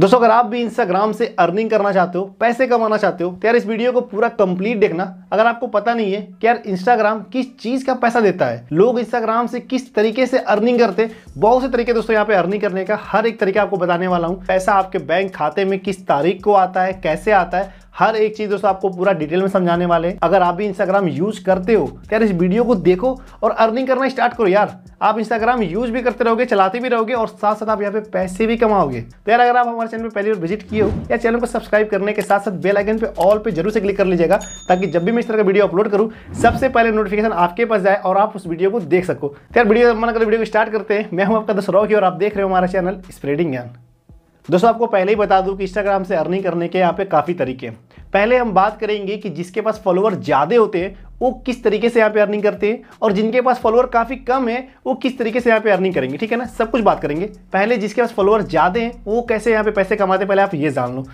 दोस्तों अगर आप भी इंस्टाग्राम से अर्निंग करना चाहते हो पैसे कमाना चाहते हो तो यार इस वीडियो को पूरा कंप्लीट देखना अगर आपको पता नहीं है कि यार इंस्टाग्राम किस चीज़ का पैसा देता है लोग इंस्टाग्राम से किस तरीके से अर्निंग करते हैं बहुत से तरीके दोस्तों यहाँ पे अर्निंग करने का हर एक तरीका आपको बताने वाला हूँ पैसा आपके बैंक खाते में किस तारीख को आता है कैसे आता है हर एक चीज़ दोस्तों आपको पूरा डिटेल में समझाने वाले अगर आप भी इंस्टाग्राम यूज करते हो यार इस वीडियो को देखो और अर्निंग करना स्टार्ट करो यार आप इंस्टाग्राम यूज भी करते रहोगे चलाते भी रहोगे और साथ साथ आप यहाँ पे पैसे भी कमाओगे तो यार अगर आप हमारे चैनल पर पहली बार विजिट किए हो या चैनल को सब्सक्राइब करने के साथ साथ बेल आइकन पे ऑल पे जरूर से क्लिक कर लीजिएगा ताकि जब भी मैं इस तरह का वीडियो अपलोड करूँ सबसे पहले नोटिफिकेशन आपके पास जाए और आप उस वीडियो को देख सको तो यार वीडियो मन कर वीडियो को स्टार्ट करते हैं मैं हूँ आपका दस की और आप देख रहे हो हमारा चैनल स्प्रेडिंग ज्ञान दोस्तों आपको पहले ही बता दूं कि इंस्टाग्राम से अर्निंग करने के यहाँ पे काफ़ी तरीके हैं पहले हम बात करेंगे कि जिसके पास फॉलोअर ज़्यादा होते हैं वो किस तरीके से यहाँ पे अर्निंग करते हैं और जिनके पास फॉलोअर काफ़ी कम है वो किस तरीके से यहाँ पे अर्निंग करेंगे ठीक है ना सब कुछ बात करेंगे पहले जिसके पास फॉलोअर ज़्यादा हैं वो कैसे यहाँ पे पैसे कमाते हैं पहले आप ये जान लो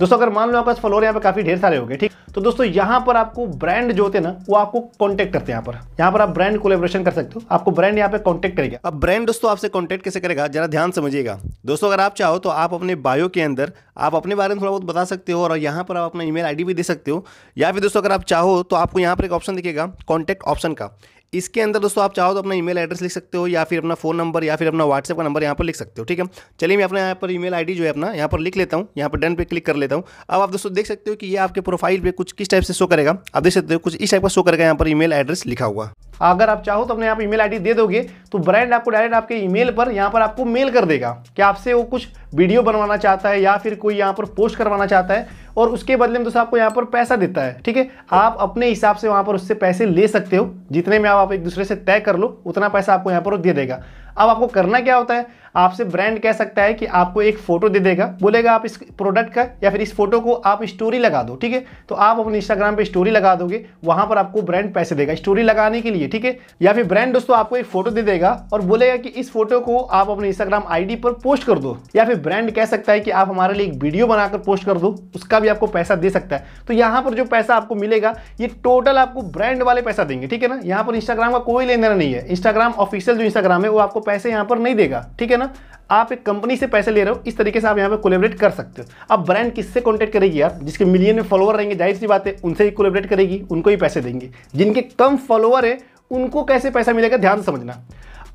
दोस्तों अगर मान लो आपका फॉलोअर यहाँ पे काफी ढेर सारे हो गए ठीक तो दोस्तों यहाँ पर आपको ब्रांड जो होते हैं ना वो आपको कॉन्टेक्ट करते हैं यहाँ पर यहाँ पर आप ब्रांड कोलेबोरेशन कर सकते हो आपको ब्रांड यहाँ पे कॉन्टेक्ट करेगा अब ब्रांड दोस्तों आपसे कॉन्टेक्ट कैसे करेगा जरा ध्यान समझिएगा दोस्तों अगर आप चाहो तो आप अपने बायो के अंदर आप अपने बारे में थोड़ा बहुत बता सकते हो और यहाँ पर आप अपना ईमेल आईडी भी दे सकते हो या फिर दोस्तों अगर आप चाहो तो आपको यहाँ पर एक ऑप्शन दिखेगा कॉन्टैक्ट ऑप्शन का इसके अंदर दोस्तों आप चाहो तो अपना ईमेल एड्रेस लिख सकते हो या फिर अपना फोन नंबर या फिर अपना व्हाट्सएप का नंबर यहाँ पर लिख सकते हो ठीक है चलिए मैं अपने यहाँ पर ईमेल आईडी जो है अपना यहाँ पर लिख लेता हूँ यहाँ पर डन पे क्लिक कर लेता हूँ अब आप दोस्तों देख सकते हो कि ये आपके प्रोफाइल पर कुछ किस टाइप से शो करेगा आप देख सकते हो कुछ इस टाइप का शो करेगा यहाँ पर ई एड्रेस लिखा हुआ अगर आप चाहो तो अपने आप ईमेल आईडी दे दोगे तो ब्रांड आपको डायरेक्ट आपके ईमेल पर यहाँ पर आपको मेल कर देगा कि आपसे वो कुछ वीडियो बनवाना चाहता है या फिर कोई यहाँ पर पोस्ट करवाना चाहता है और उसके बदले में दोस्तों आपको यहाँ पर पैसा देता है ठीक है आप अपने हिसाब से वहाँ पर उससे पैसे ले सकते हो जितने में आप एक दूसरे से तय कर लो उतना पैसा आपको यहाँ पर दे देगा अब आपको करना क्या होता है आपसे ब्रांड कह सकता है कि आपको एक फ़ोटो दे देगा बोलेगा आप इस प्रोडक्ट का या फिर इस फोटो को आप स्टोरी लगा दो ठीक है तो आप अपने इंस्टाग्राम पर स्टोरी लगा दोगे वहां पर आपको ब्रांड पैसे देगा स्टोरी लगाने के लिए ठीक है या फिर ब्रांड दोस्तों आपको एक फ़ोटो दे देगा और बोलेगा कि इस फोटो को आप अपने इंस्टाग्राम आई पर पोस्ट कर दो या फिर ब्रांड कह सकता है कि आप हमारे लिए एक वीडियो बनाकर पोस्ट कर दो उसका भी आपको पैसा दे सकता है तो यहाँ पर जो पैसा आपको मिलेगा ये टोटल आपको ब्रांड वाले पैसा देंगे ठीक है ना यहाँ पर इंस्टाग्राम का कोई लेन नहीं है इंस्टाग्राम ऑफिशियल जो इंस्टाग्राम है वो आपको पैसे यहाँ पर नहीं देगा ठीक है है ना आप एक कंपनी से पैसे ले रहे हो इस तरीके से आप यहाँ पे कोलेबरेट कर सकते हो अब ब्रांड किससे कॉन्टेक्ट करेगी यार जिसके मिलियन में फॉलोवर रहेंगे जाहिर सी बात है उनसे ही कोलेबरेट करेगी उनको ही पैसे देंगे जिनके कम फॉलोअर है उनको कैसे पैसा मिलेगा ध्यान समझना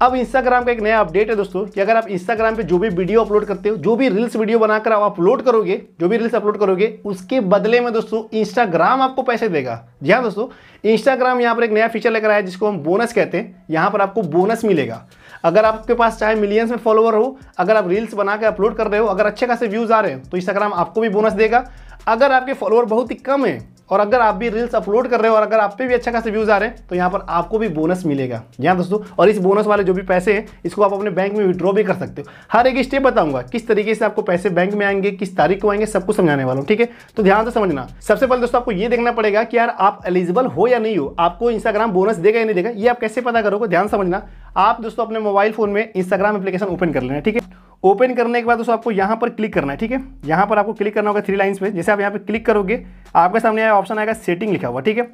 अब इंस्टाग्राम का एक नया अपडेट है दोस्तों कि अगर आप इंस्टाग्राम पे जो भी वीडियो अपलोड करते हो जो भी रील्स वीडियो बनाकर आप अपलोड करोगे जो भी रील्स अपलोड करोगे उसके बदले में दोस्तों इंस्टाग्राम आपको पैसे देगा जी हाँ दोस्तों इंस्टाग्राम यहाँ पर एक नया फीचर लेकर आया जिसको हम बोनस कहते हैं यहाँ पर आपको बोनस मिलेगा अगर आपके पास चाहे मिलियंस में फॉलोअर हो अगर आप रील्स बना के अपलोड कर रहे हो अगर अच्छे खासे व्यूज़ आ रहे हैं तो इंस्टाग्राम आपको भी बोनस देगा अगर आपके फॉलोअर बहुत ही कम है और अगर आप भी रील्स अपलोड कर रहे हो और अगर आप पे भी अच्छा खासा व्यूज़ आ रहे हैं तो यहाँ पर आपको भी बोनस मिलेगा यहाँ दोस्तों और इस बोनस वाले जो भी पैसे हैं इसको आप अपने बैंक में विड्रॉ भी कर सकते हो हर एक स्टेप बताऊंगा किस तरीके से आपको पैसे बैंक में आएंगे किस तारीख को आएंगे सबको समझाने वाला हूँ ठीक है तो ध्यान से समझना सबसे पहले दोस्तों आपको ये देखना पड़ेगा कि यार आप एलिजिबल हो या नहीं हो आपको इंस्टाग्राम बोनस देगा या नहीं देगा ये आप कैसे पता करोगे ध्यान समझना आप दोस्तों अपने मोबाइल फोन में इंस्टाग्राम एप्लीकेशन ओपन कर लेना ठीक है ओपन करने के बाद दोस्तों आपको यहाँ पर क्लिक करना है ठीक है यहाँ पर आपको क्लिक करना होगा थ्री लाइन्स पे जैसे आप यहाँ पर क्लिक करोगे आपके सामने आया ऑप्शन आएगा सेटिंग लिखा हुआ ठीक है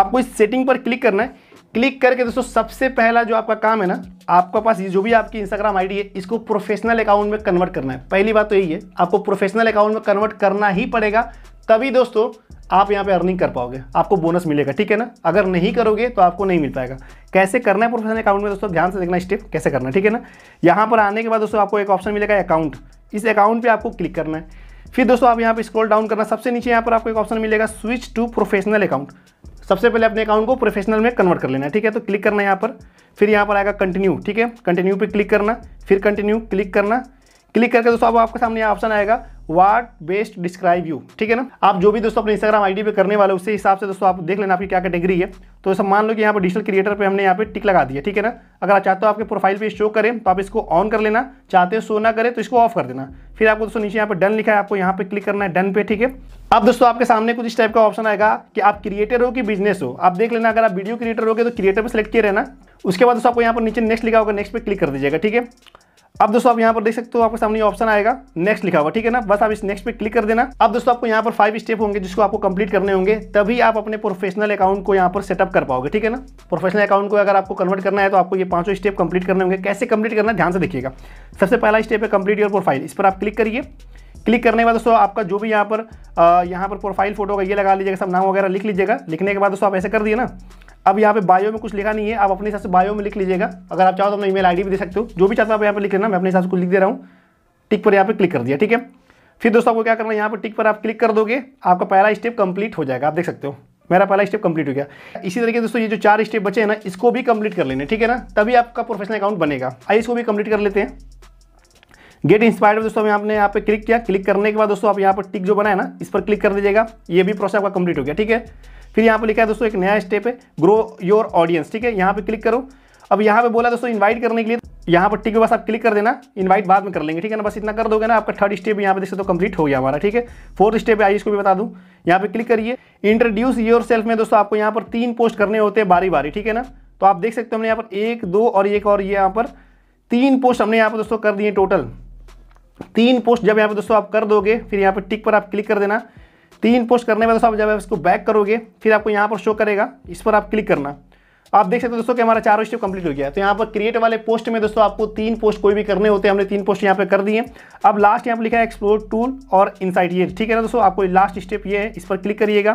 आपको इस सेटिंग पर क्लिक करना है क्लिक करके दोस्तों सबसे पहला जो आपका काम है ना आपके पास ये जो भी आपकी इंस्टाग्राम आईडी है इसको प्रोफेशनल अकाउंट में कन्वर्ट करना है पहली बात तो यही है आपको प्रोफेशनल अकाउंट में कन्वर्ट करना ही पड़ेगा तभी दोस्तों आप यहाँ पे अर्निंग कर पाओगे आपको बोनस मिलेगा ठीक है ना अगर नहीं करोगे तो आपको नहीं मिल पाएगा कैसे करना है प्रोफेशनल अकाउंट में दोस्तों ध्यान से देखना स्टेप कैसे करना है ठीक है ना यहाँ पर आने के बाद दोस्तों आपको एक ऑप्शन मिलेगा अकाउंट इस अकाउंट पर आपको क्लिक करना है फिर दोस्तों आप यहाँ पर स्क्रॉल डाउन करना सबसे नीचे यहाँ पर आपको एक ऑप्शन मिलेगा स्विच टू प्रोफेशनल अकाउंट सबसे पहले अपने अकाउंट को प्रोफेशनल में कन्वर्ट कर लेना है ठीक है तो क्लिक करना है यहाँ पर फिर यहाँ पर आएगा कंटिन्यू ठीक है कंटिन्यू पे क्लिक करना फिर कंटिन्यू क्लिक करना क्लिक करके दोस्तों आप आपके सामने ऑप्शन आएगा वाट बेस्ट डिस्क्राइब यू ठीक है ना आप जो भी दोस्तों अपने इंस्टाग्राम आईडी पे करने वाले उसके हिसाब से दोस्तों आप देख लेना आपकी क्या कैटेगरी है तो सब मान लो कि यहाँ पर डिजिटल क्रिएटर पे हमने यहाँ पे टिक लगा दिया ठीक है ना अगर आप चाहते हो आपके प्रोफाइल पे शो करें तो आप इसको ऑन कर लेना चाहते हो शो ना करें तो इसको ऑफ कर देना फिर आपको दोस्तों नीचे यहाँ पर डन लिखा है आपको यहाँ पे क्लिक करना है डन पे ठीक है अब दोस्तों आपके सामने कुछ इस टाइप का ऑप्शन आएगा कि आप क्रिएटर हो कि बिजनेस हो आप देख लेना अगर आप वीडियो क्रिएटर हो तो क्रिएटर पर सेलेक्ट किए रहना उसके बाद दोस्तों आपको यहाँ पर नीचे नेक्स्ट लिखा होगा नेक्स्ट पे क्लिक कर दीजिएगा ठीक है अब दोस्तों आप यहाँ पर देख सकते हो आपके सामने ऑप्शन आएगा नेक्स्ट लिखा हुआ ठीक है ना बस आप इस नेक्स्ट पे क्लिक कर देना अब दोस्तों आपको यहाँ पर फाइव स्टेप होंगे जिसको आपको कंप्लीट करने होंगे तभी आप अपने प्रोफेशनल अकाउंट को यहाँ पर सेटअप कर पाओगे ठीक है ना प्रोफेशनल अकाउंट को अगर आपको कन्वर्ट करना है तो आपको ये पांचों स्टेप कंप्लीट करने होंगे कैसे कंप्लीट करना ध्यान से देखिएगा सबसे पहला स्टेप है कंप्लीट योर प्रोफाइल इस पर आप क्लिक करिए क्लिक करने के बाद दोस्तों आपका जो भी यहाँ पर यहाँ पर प्रोफाइल फोटो का ये लगा लीजिएगा सब नाम वगैरह लिख लीजिएगा लिखने के बाद दोस्तों आप ऐसे कर दिए ना अब यहाँ पे बायो में कुछ लिखा नहीं है आप अपने हिसाब से बायो में लिख लीजिएगा अगर आप चाहो तो अपना ईमेल आईडी भी दे सकते हो जो भी चाहते हो आप यहाँ पर लिख लेना मैं अपने हिसाब से कुछ लिख दे रहा हूँ टिक पर यहाँ पर क्लिक कर दिया ठीक है फिर दोस्तों आपको क्या करना है यहाँ पर टिक पर आप क्लिक कर दोगे आपका पहला स्टेप कंप्लीट हो जाएगा आप देख सकते हो मेरा पहला स्टेप कंप्लीट हो गया इसी तरीके दोस्तों ये जो चार स्टेप बचे हैं ना इसको भी कंप्लीट कर लेने ठीक है ना तभी आपका प्रोफेशनल अकाउंट बनेगा आइए इसको भी कंप्लीट कर लेते हैं गेट इंस्पायर्ड में दोस्तों आपने यहाँ पे क्लिक किया क्लिक करने के बाद दोस्तों आप यहाँ पर टिक जो बनाया ना इस पर क्लिक कर दीजिएगा ये भी प्रोसेस आपका कंप्लीट हो गया ठीक है फिर यहाँ पर लिखा है दोस्तों एक नया स्टेप है ग्रो योर ऑडियंस ठीक है यहाँ पर क्लिक करो अब यहाँ पे बोला दोस्तों इनवाइट करने के लिए यहाँ पर टिक बस आप क्लिक कर देना इनवाइट बाद में कर लेंगे ठीक है ना बस इतना कर दोगे ना आपका थर्ड स्टेप यहाँ पे देख तो कंप्लीट हो गया हमारा ठीक है फोर्थ स्टेप आई इसको भी बता दूँ यहाँ पे क्लिक करिए इंट्रोड्यूस योर सेल्फ में दोस्तों आपको यहाँ पर तीन पोस्ट करने होते हैं बारी बारी ठीक है ना तो आप देख सकते हो हमने यहाँ पर एक दो और एक और ये यहाँ पर तीन पोस्ट हमने यहाँ पर दोस्तों कर दिए टोटल तीन पोस्ट जब यहाँ पर दोस्तों आप कर दोगे फिर यहाँ पर टिक पर आप क्लिक कर देना तीन पोस्ट करने में दोस्तों आप जब आप इसको बैक करोगे फिर आपको यहाँ पर शो करेगा इस पर आप क्लिक करना आप देख सकते हो दोस्तों कि हमारा चारों स्टेप कंप्लीट हो गया तो यहाँ पर क्रिएट वाले पोस्ट में दोस्तों आपको तीन पोस्ट कोई भी करने होते हैं हमने तीन पोस्ट यहाँ पर कर दिए अब लास्ट यहाँ पर लिखा है एक्सप्लोर टूल और इनसाइट ये ठीक है ना दोस्तों आपको लास्ट स्टेप ये है इस पर क्लिक करिएगा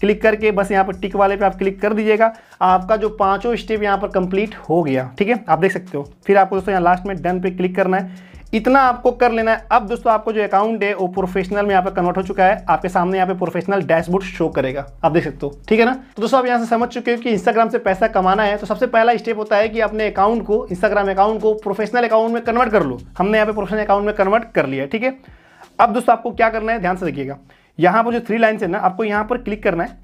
क्लिक करके बस यहाँ पर टिक वाले पर आप क्लिक कर दीजिएगा आपका जो पाँचों स्टेप यहाँ पर कंप्लीट हो गया ठीक है आप देख सकते हो फिर आपको दोस्तों यहाँ लास्ट में डन पे क्लिक करना है इतना आपको कर लेना है अब दोस्तों आपको जो अकाउंट है वो प्रोफेशनल में यहाँ पे कन्वर्ट हो चुका है आपके सामने यहाँ पे प्रोफेशनल डैशबोर्ड शो करेगा आप देख सकते हो ठीक है ना तो दोस्तों आप यहाँ से समझ चुके हो कि इंस्टाग्राम से पैसा कमाना है तो सबसे पहला स्टेप होता है कि अपने अकाउंट को इंस्टाग्राम अकाउंट को प्रोफेशनल अकाउंट में कन्वर्ट कर लो हमने यहाँ पे प्रोफेशनल अकाउंट में कन्वर्ट कर लिया ठीक है अब दोस्तों आपको क्या करना है ध्यान से रखिएगा यहाँ पर जो थ्री लाइन है ना आपको यहाँ पर क्लिक करना है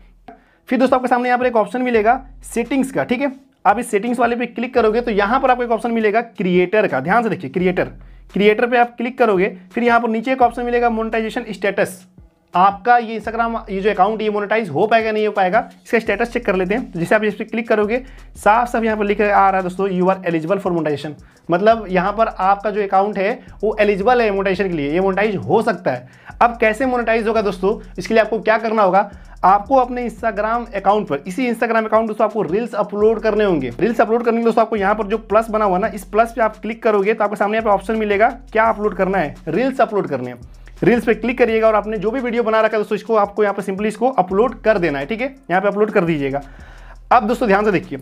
फिर दोस्तों आपके सामने यहाँ पर एक ऑप्शन मिलेगा सेटिंग्स का ठीक है आप इस सेटिंग्स वाले पे क्लिक करोगे तो यहाँ पर आपको एक ऑप्शन मिलेगा क्रिएटर का ध्यान से देखिए क्रिएटर क्रिएटर पे आप क्लिक करोगे फिर यहाँ पर नीचे एक ऑप्शन मिलेगा मोनेटाइजेशन स्टेटस आपका ये इंस्टाग्राम ये जो अकाउंट ये मोनेटाइज हो पाएगा नहीं हो पाएगा इसका स्टेटस चेक कर लेते हैं तो जैसे आप इस पर क्लिक करोगे साफ साफ यहाँ पर लिख आ रहा है दोस्तों you are eligible for monetization मतलब यहाँ पर आपका जो अकाउंट है वो एलिजिबल है मोनेटाइजेशन के लिए ये मोनेटाइज हो सकता है अब कैसे मोनेटाइज होगा दोस्तों इसके लिए आपको क्या करना होगा आपको अपने इंस्टाग्राम अकाउंट पर इसी इंस्टाग्राम अकाउंट दोस्तों आपको रील्स अपलोड करने होंगे रील्स अपलोड करने के लिए दोस्तों आपको यहाँ पर जो प्लस बना हुआ ना इस प्लस पे आप क्लिक करोगे तो आपके सामने यहाँ पर ऑप्शन मिलेगा क्या अपलोड करना है रील्स अपलोड करने हैं रील्स पे क्लिक करिएगा और आपने जो भी वीडियो बना रखा है दोस्तों इसको आपको यहाँ पर सिंपली इसको अपलोड कर देना है ठीक है यहाँ पर अपलोड कर दीजिएगा अब दोस्तों ध्यान से देखिए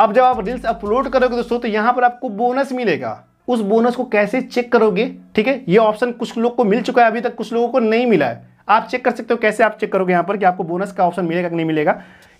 अब जब आप रील्स अपलोड करोगे दोस्तों तो यहाँ पर आपको बोनस मिलेगा उस बोनस को कैसे चेक करोगे ठीक है ये ऑप्शन कुछ लोग को मिल चुका है अभी तक कुछ लोगों को नहीं मिला है आप चेक कर सकते हो कैसे आप चेक करोगे यहाँ पर कि आपको बोनस का ऑप्शन मिलेगा कि नहीं मिलेगा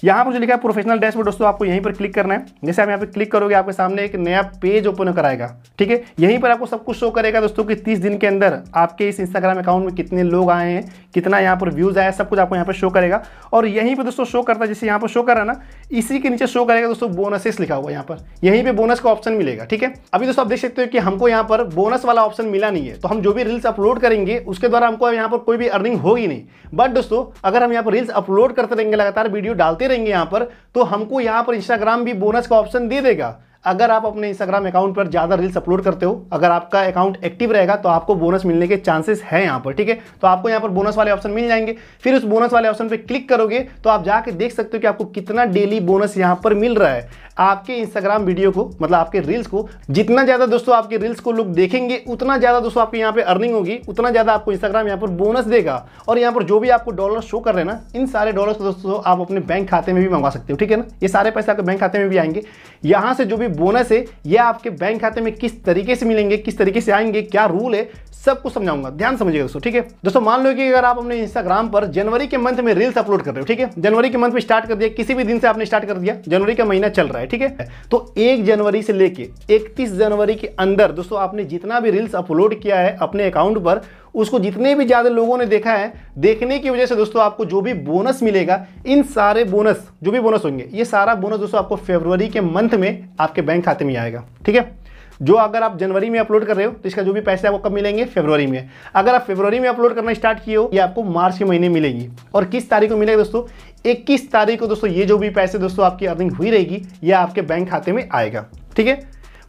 यहाँ पर जो लिखा है प्रोफेशनल डैश दोस्तों आपको यहीं पर क्लिक करना है जैसे आप यहाँ पर क्लिक करोगे आपके सामने एक नया पेज ओपन कराएगा ठीक है यहीं पर आपको सब कुछ शो करेगा दोस्तों कि तीस दिन के अंदर आपके इस इंस्टाग्राम अकाउंट में कितने लोग आए हैं कितना यहाँ पर व्यूज़ आया सब कुछ आपको यहाँ पर शो करेगा और यहीं पर दोस्तों शो करता है जैसे यहाँ पर शो कर रहा है ना इसी के नीचे शो करेगा दोस्तों बोनसेस लिखा हुआ यहाँ पर यहीं पर बोनस का ऑप्शन मिलेगा ठीक है अभी दोस्तों आप देख सकते हो कि हमको यहाँ पर बोनस वाला ऑप्शन मिला नहीं है तो हम जो भी रील्स अपलोड करेंगे उसके द्वारा हमको यहाँ पर कोई भी अर्निंग होगी नहीं बट दोस्तों अगर हम यहाँ पर रील्स अपलोड करते रहेंगे लगातार वीडियो डालते रहेंगे यहाँ पर तो हमको यहाँ पर इंस्टाग्राम भी बोनस का ऑप्शन दे देगा अगर आप अपने इंस्टाग्राम अकाउंट पर ज़्यादा रील्स अपलोड करते हो अगर आपका अकाउंट एक्टिव रहेगा तो आपको बोनस मिलने के चांसेस है यहाँ पर ठीक है तो आपको यहाँ पर बोनस वाले ऑप्शन मिल जाएंगे फिर उस बोनस वाले ऑप्शन पर क्लिक करोगे तो आप जाके देख सकते हो कि आपको कितना डेली बोनस यहाँ पर मिल रहा है आपके इंस्टाग्राम वीडियो को मतलब आपके रील्स को जितना ज़्यादा दोस्तों आपके रील्स को लोग देखेंगे उतना ज़्यादा दोस्तों आपके यहाँ पे अर्निंग होगी उतना ज़्यादा आपको इंस्टाग्राम यहाँ पर बोनस देगा और यहाँ पर जो भी आपको डॉलर शो कर रहे हैं ना इन सारे डॉलर को दोस्तों आप अपने बैंक खाते में भी मंगवा सकते हो ठीक है ना ये सारे पैसे आपके बैंक खाते में भी आएंगे यहाँ से जो भी बोनस है यह आपके बैंक खाते में किस तरीके से मिलेंगे किस तरीके से आएंगे क्या रूल है सब कुछ समझाऊंगा ध्यान समझिएगा दोस्तों ठीक है दोस्तों मान लो कि अगर आप अपने इंस्टाग्राम पर जनवरी के मंथ में रील्स अपलोड कर रहे हो ठीक है जनवरी के मंथ में स्टार्ट कर दिया किसी भी दिन से आपने स्टार्ट कर दिया जनवरी का महीना चल रहा है ठीक है तो एक जनवरी से लेके इकतीस जनवरी के अंदर दोस्तों आपने जितना भी रील्स अपलोड किया है अपने अकाउंट पर उसको जितने भी ज़्यादा लोगों ने देखा है देखने की वजह से दोस्तों आपको जो भी बोनस मिलेगा इन सारे बोनस जो भी बोनस होंगे ये सारा बोनस दोस्तों आपको फेब्रवरी के मंथ में आपके बैंक खाते में आएगा ठीक है जो अगर आप जनवरी में अपलोड कर रहे हो तो इसका जो भी पैसे आपको कब मिलेंगे फेब्रवरी में अगर आप फेब्रवरी में अपलोड करना स्टार्ट किए हो ये आपको मार्च के महीने मिलेगी और किस तारीख को मिलेगा दोस्तों इक्कीस तारीख को दोस्तों ये जो भी पैसे दोस्तों आपकी अर्निंग हुई रहेगी ये आपके बैंक खाते में आएगा ठीक है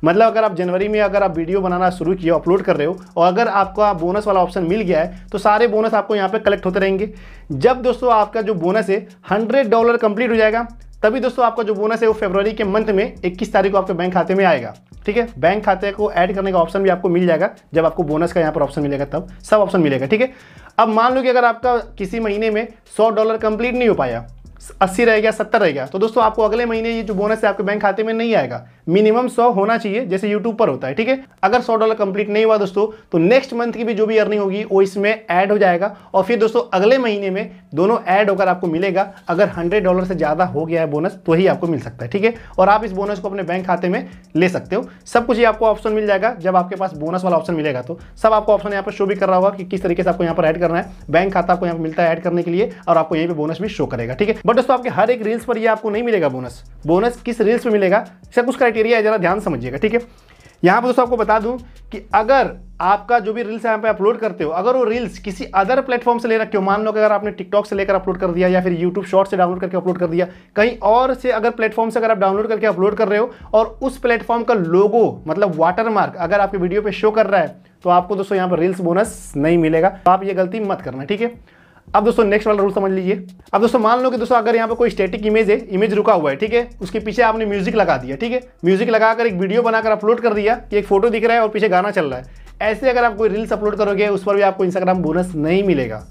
मतलब अगर आप जनवरी में अगर आप वीडियो बनाना शुरू किया अपलोड कर रहे हो और अगर आपको आप बोनस वाला ऑप्शन मिल गया है तो सारे बोनस आपको यहाँ पे कलेक्ट होते रहेंगे जब दोस्तों आपका जो बोनस है हंड्रेड डॉलर कंप्लीट हो जाएगा तभी दोस्तों आपका जो बोनस है वो फेबररी के मंथ में 21 तारीख को आपके बैंक खाते में आएगा ठीक है बैंक खाते को ऐड करने का ऑप्शन भी आपको मिल जाएगा जब आपको बोनस का यहाँ पर ऑप्शन मिलेगा तब सब ऑप्शन मिलेगा ठीक है अब मान लो कि अगर आपका किसी महीने में सौ डॉलर कंप्लीट नहीं हो पाया अस्सी रह गया सत्तर रह गया तो दोस्तों आपको अगले महीने ये जो बोनस है आपके बैंक खाते में नहीं आएगा मिनिमम सौ होना चाहिए जैसे यूट्यूब पर होता है ठीक है अगर सौ डॉलर कंप्लीट नहीं हुआ दोस्तों तो नेक्स्ट मंथ की भी जो भी अर्निंग होगी वो इसमें ऐड हो जाएगा और फिर दोस्तों अगले महीने में दोनों ऐड होकर आपको मिलेगा अगर हंड्रेड डॉलर से ज़्यादा हो गया है बोनस तो ही आपको मिल सकता है ठीक है और आप इस बोनस को अपने बैंक खाते में ले सकते हो सब कुछ ये आपको ऑप्शन मिल जाएगा जब आपके पास बोनस वाला ऑप्शन मिलेगा तो सब आपको ऑप्शन यहाँ पर शो भी कर रहा होगा कि किस तरीके से आपको यहाँ पर ऐड करना है बैंक खाता आपको यहाँ पर मिलता है ऐड करने के लिए और आपको यहीं पर बोनस भी शो करेगा ठीक है बट दोस्तों आपके हर एक रील्स पर ये आपको नहीं मिलेगा बोनस बोनस किस रील्स पर मिलेगा इसका कुछ क्राइटेरिया है जरा ध्यान समझिएगा ठीक है यहाँ पर दोस्तों आपको बता दूँ कि अगर आपका जो भी रील्स यहाँ पे अपलोड करते हो अगर वो रील्स किसी अदर प्लेटफॉर्म से ले रखे हो मान लो कि अगर आपने टिकटॉक से लेकर अपलोड कर दिया या फिर यूट्यूब शॉर्ट से डाउनलोड करके अपलोड कर दिया कहीं और से अगर प्लेटफॉर्म से अगर आप डाउनलोड करके अपलोड कर रहे हो और उस प्लेटफॉर्म का लोगो मतलब वाटरमार्क अगर आपके वीडियो पर शो कर रहा है तो आपको दोस्तों यहाँ पर रील्स बोनस नहीं मिलेगा तो आप ये गलती मत करना ठीक है अब दोस्तों नेक्स्ट वाला रूल समझ लीजिए अब दोस्तों मान लो कि दोस्तों अगर यहाँ पर कोई स्टैटिक इमेज है इमेज रुका हुआ है ठीक है उसके पीछे आपने म्यूजिक लगा दिया ठीक है म्यूजिक लगाकर एक वीडियो बनाकर अपलोड कर दिया कि एक फोटो दिख रहा है और पीछे गाना चल रहा है ऐसे अगर आप कोई रील्स अपलोड करोगे उस पर भी आपको इंस्टाग्राम बोनस नहीं मिलेगा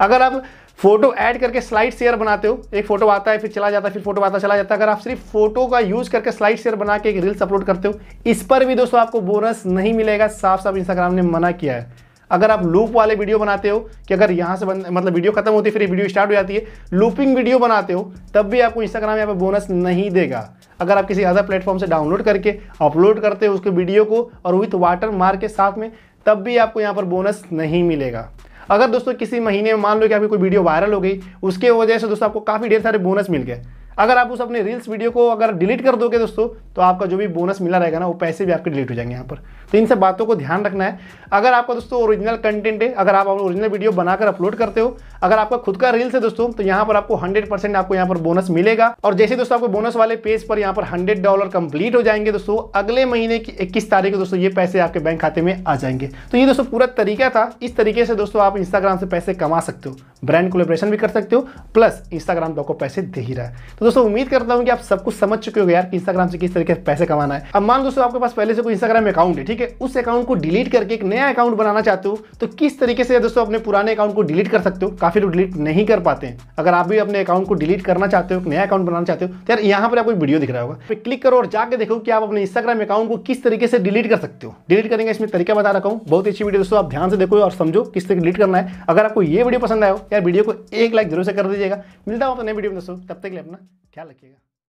अगर आप फोटो ऐड करके स्लाइड शेयर बनाते हो एक फोटो आता है फिर चला जाता है फिर फोटो आता चला जाता है अगर आप सिर्फ फोटो का यूज करके स्लाइड शेयर बना के एक रील्स अपलोड करते हो इस पर भी दोस्तों आपको बोनस नहीं मिलेगा साफ साफ इंस्टाग्राम ने मना किया है अगर आप लूप वाले वीडियो बनाते हो कि अगर यहाँ से बन मतलब वीडियो खत्म होती है फिर वीडियो स्टार्ट हो जाती है लूपिंग वीडियो बनाते हो तब भी आपको इंस्टाग्राम यहाँ पर बोनस नहीं देगा अगर आप किसी अदर प्लेटफॉर्म से डाउनलोड करके अपलोड करते हो उसके वीडियो को और विथ वाटर मार्क के साथ में तब भी आपको यहाँ पर बोनस नहीं मिलेगा अगर दोस्तों किसी महीने में मान लो कि आपकी कोई वीडियो वायरल हो गई उसके वजह से दोस्तों आपको काफ़ी ढेर सारे बोनस मिल गए अगर आप उस अपने रील्स वीडियो को अगर डिलीट कर दोगे दोस्तों तो आपका जो भी बोनस मिला रहेगा ना वो पैसे भी आपके डिलीट हो जाएंगे यहाँ पर तो इन सब बातों को ध्यान रखना है अगर आपका दोस्तों ओरिजिनल कंटेंट है अगर आप ओरिजिनल वीडियो बनाकर अपलोड करते हो अगर आपका खुद का रील्स है दोस्तों तो यहाँ पर आपको 100 परसेंट आपको यहाँ पर बोनस मिलेगा और जैसे दोस्तों आपको बोनस वाले पेज पर यहाँ पर 100 डॉलर कंप्लीट हो जाएंगे दोस्तों अगले महीने की 21 तारीख को दोस्तों ये पैसे आपके बैंक खाते में आ जाएंगे तो ये दोस्तों पूरा तरीका था इस तरीके से दोस्तों आप इंस्टाग्राम से पैसे कमा सकते हो ब्रांड कोलेब्रेशन भी कर सकते हो प्लस इंस्टाग्राम तो आपको पैसे दे ही रहा है तो दोस्तों उम्मीद करता हूँ कि आप सब कुछ समझ चुके हो यार इंस्टाग्राम से किस तरीके से पैसे कमाना है अब मान दोस्तों आपके पास पहले से कोई इंस्टाग्राम अकाउंट है ठीक है उस अकाउंट को डिलीट करके एक नया अकाउंट बनाना चाहते हो तो किस तरीके से दोस्तों अपने पुराने अकाउंट को डिलीट कर सकते हो काफ़ी लोग डिलीट नहीं कर पाते हैं अगर आप भी अपने अकाउंट को डिलीट करना चाहते हो नया अकाउंट बनाना चाहते हो तो यार यहाँ पर आपको वीडियो दिख रहा होगा फिर क्लिक करो और जाकर देखो कि आप अपने इंस्टाग्राम अकाउंट को किस तरीके से डिलीट कर सकते हो डिलीट करेंगे इसमें तरीका बता रखा हूँ बहुत अच्छी वीडियो दोस्तों आप ध्यान से देखो और समझो किस तरीके डिलीट करना है अगर आपको ये वीडियो पसंद आया हो यार वीडियो को एक लाइक जरूर से कर दीजिएगा मिलता हूँ नए वीडियो में दोस्तों तब तक के लिए अपना ख्याल रखिएगा